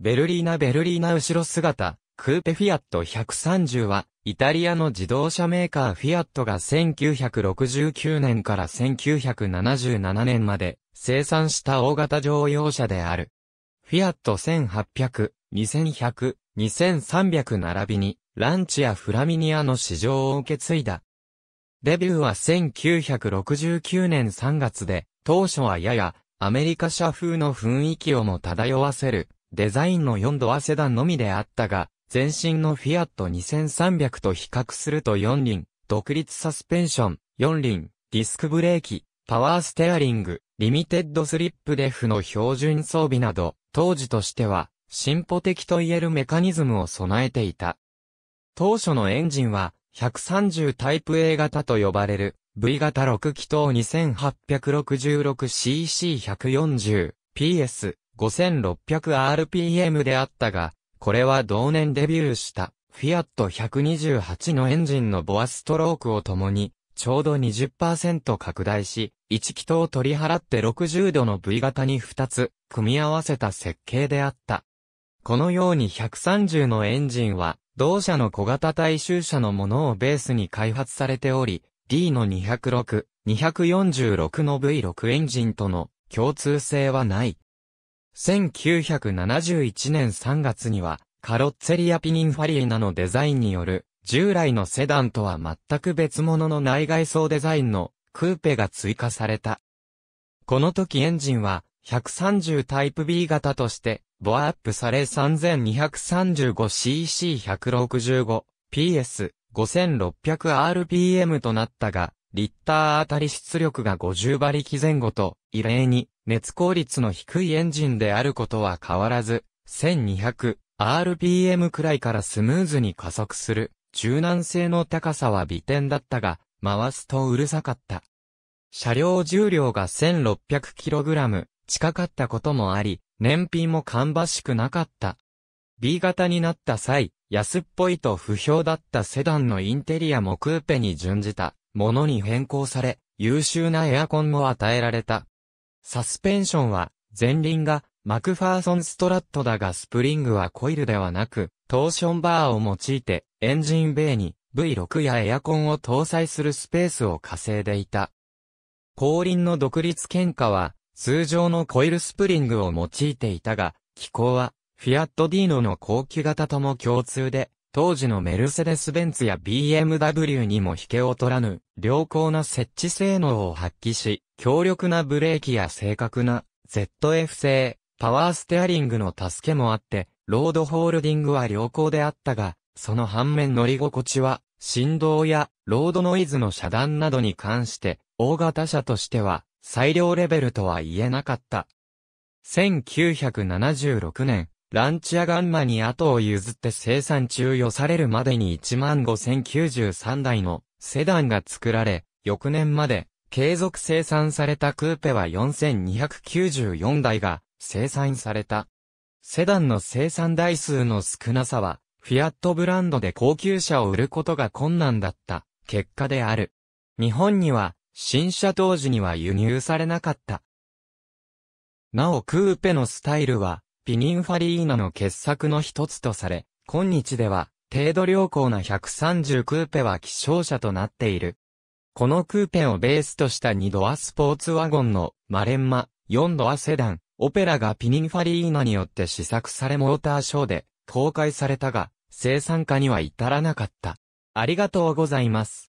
ベルリーナベルリーナ後ろ姿、クーペフィアット130は、イタリアの自動車メーカーフィアットが1969年から1977年まで生産した大型乗用車である。フィアット1800、2100、2300並びに、ランチやフラミニアの市場を受け継いだ。デビューは1969年3月で、当初はややアメリカ車風の雰囲気をも漂わせるデザインの4度汗セダンのみであったが、前身のフィアット2300と比較すると4輪、独立サスペンション、4輪、ディスクブレーキ、パワーステアリング、リミテッドスリップデフの標準装備など、当時としては、進歩的と言えるメカニズムを備えていた。当初のエンジンは、130タイプ A 型と呼ばれる、V 型6気筒 2866cc140PS、5600rpm であったが、これは同年デビューしたフィアット128のエンジンのボアストロークを共に、ちょうど20%拡大し、1気筒を取り払って60度の V 型に2つ組み合わせた設計であった。このように130のエンジンは、同社の小型大衆車のものをベースに開発されており、D の206、246の V6 エンジンとの共通性はない。1971年3月には、カロッツェリアピニンファリーナのデザインによる、従来のセダンとは全く別物の内外装デザインのクーペが追加された。この時エンジンは130タイプ B 型としてボアアップされ 3235cc165PS5600rpm となったが、リッターあたり出力が50馬力前後と、異例に熱効率の低いエンジンであることは変わらず、1200rpm くらいからスムーズに加速する、柔軟性の高さは微点だったが、回すとうるさかった。車両重量が 1600kg 近かったこともあり、燃費も芳しくなかった。B 型になった際、安っぽいと不評だったセダンのインテリアもクーペに準じたものに変更され、優秀なエアコンも与えられた。サスペンションは、前輪が、マクファーソンストラットだがスプリングはコイルではなく、トーションバーを用いて、エンジンベイに V6 やエアコンを搭載するスペースを稼いでいた。後輪の独立喧嘩は、通常のコイルスプリングを用いていたが、機構は、フィアットディーノの後期型とも共通で、当時のメルセデス・ベンツや BMW にも引けを取らぬ、良好な設置性能を発揮し、強力なブレーキや正確な ZF 製、パワーステアリングの助けもあって、ロードホールディングは良好であったが、その反面乗り心地は、振動やロードノイズの遮断などに関して、大型車としては、最良レベルとは言えなかった。1976年、ランチアガンマに後を譲って生産中予されるまでに15,093台のセダンが作られ、翌年まで継続生産されたクーペは4,294台が生産された。セダンの生産台数の少なさは、フィアットブランドで高級車を売ることが困難だった結果である。日本には新車当時には輸入されなかった。なおクーペのスタイルはピニンファリーナの傑作の一つとされ、今日では、程度良好な130クーペは希少車となっている。このクーペをベースとした2ドアスポーツワゴンのマレンマ、4ドアセダン、オペラがピニンファリーナによって試作されモーターショーで公開されたが、生産化には至らなかった。ありがとうございます。